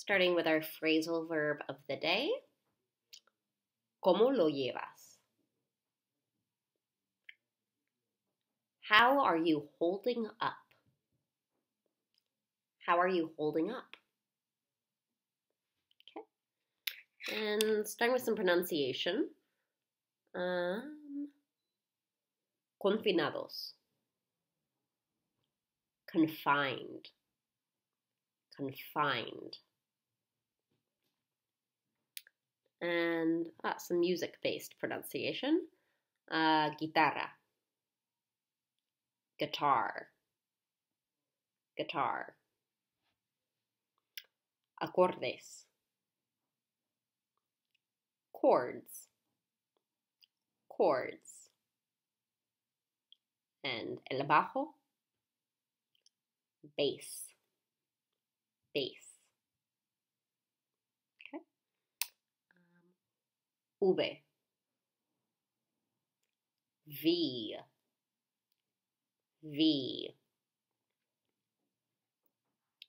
starting with our phrasal verb of the day. ¿Cómo lo llevas? How are you holding up? How are you holding up? Okay. And starting with some pronunciation. Um, confinados. Confined. Confined and ah, some music based pronunciation. Uh, guitarra, guitar, guitar. Acordes, chords, chords. And el bajo, bass, bass. V. V. V.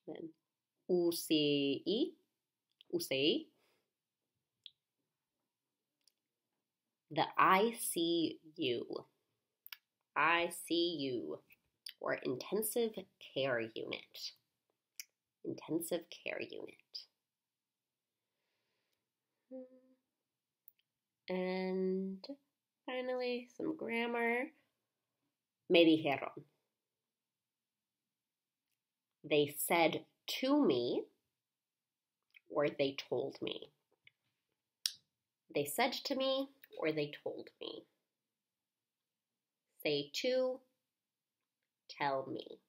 Then U C I U C I The ICU, ICU, or Intensive Care Unit. Intensive Care Unit. Hmm. And finally, some grammar. Me dijeron. They said to me, or they told me. They said to me, or they told me. Say to, tell me.